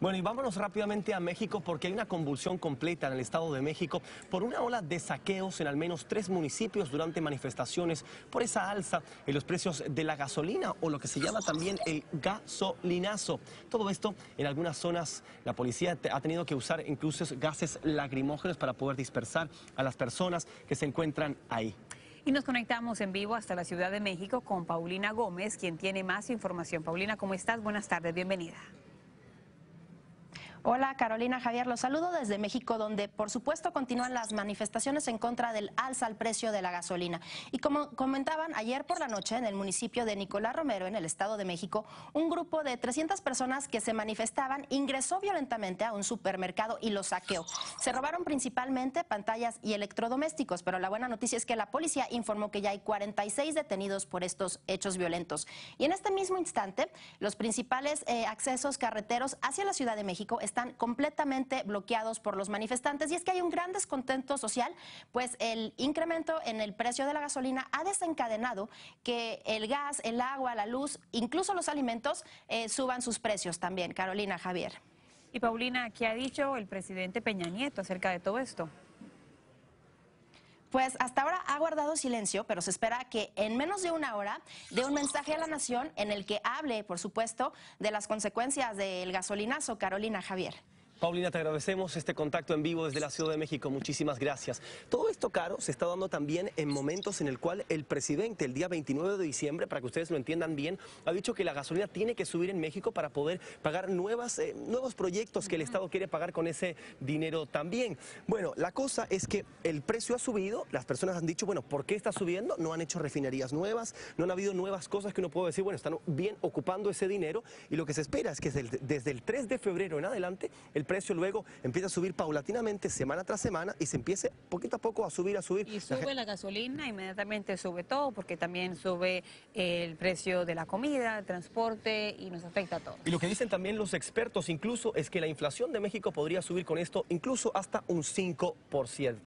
Bueno, y vámonos rápidamente a México porque hay una convulsión completa en el Estado de México por una ola de saqueos en al menos tres municipios durante manifestaciones por esa alza en los precios de la gasolina o lo que se llama también el gasolinazo. Todo esto en algunas zonas la policía ha tenido que usar incluso gases lacrimógenos para poder dispersar a las personas que se encuentran ahí. Y nos conectamos en vivo hasta la Ciudad de México con Paulina Gómez, quien tiene más información. Paulina, ¿cómo estás? Buenas tardes, bienvenida. Hola Carolina Javier, los saludo desde México, donde por supuesto continúan las manifestaciones en contra del alza al precio de la gasolina. Y como comentaban ayer por la noche en el municipio de Nicolás Romero, en el Estado de México, un grupo de 300 personas que se manifestaban ingresó violentamente a un supermercado y lo saqueó. Se robaron principalmente pantallas y electrodomésticos, pero la buena noticia es que la policía informó que ya hay 46 detenidos por estos hechos violentos. Y en este mismo instante, los principales eh, accesos carreteros hacia la Ciudad de México están completamente bloqueados por los manifestantes. Y es que hay un gran descontento social, pues el incremento en el precio de la gasolina ha desencadenado que el gas, el agua, la luz, incluso los alimentos eh, suban sus precios también. Carolina, Javier. Y Paulina, ¿qué ha dicho el presidente Peña Nieto acerca de todo esto? Pues hasta ahora ha guardado silencio, pero se espera que en menos de una hora dé un mensaje a la nación en el que hable, por supuesto, de las consecuencias del gasolinazo, Carolina Javier. Paulina, te agradecemos este contacto en vivo desde la Ciudad de México. Muchísimas gracias. Todo esto, Caro, se está dando también en momentos en el cual el presidente, el día 29 de diciembre, para que ustedes lo entiendan bien, ha dicho que la gasolina tiene que subir en México para poder pagar nuevas, eh, nuevos proyectos que el Estado quiere pagar con ese dinero también. Bueno, la cosa es que el precio ha subido, las personas han dicho, bueno, ¿por qué está subiendo? No han hecho refinerías nuevas, no han habido nuevas cosas que uno pueda decir, bueno, están bien ocupando ese dinero y lo que se espera es que desde el 3 de febrero en adelante el precio luego empieza a subir paulatinamente semana tras semana y se empiece poquito a poco a subir, a subir. Y sube la, gasolina, inmediatamente sube todo, porque también sube el precio de la comida, el transporte y nos afecta a todos. Y lo que dicen también los expertos incluso es que la inflación de México podría subir con esto incluso hasta un 5%.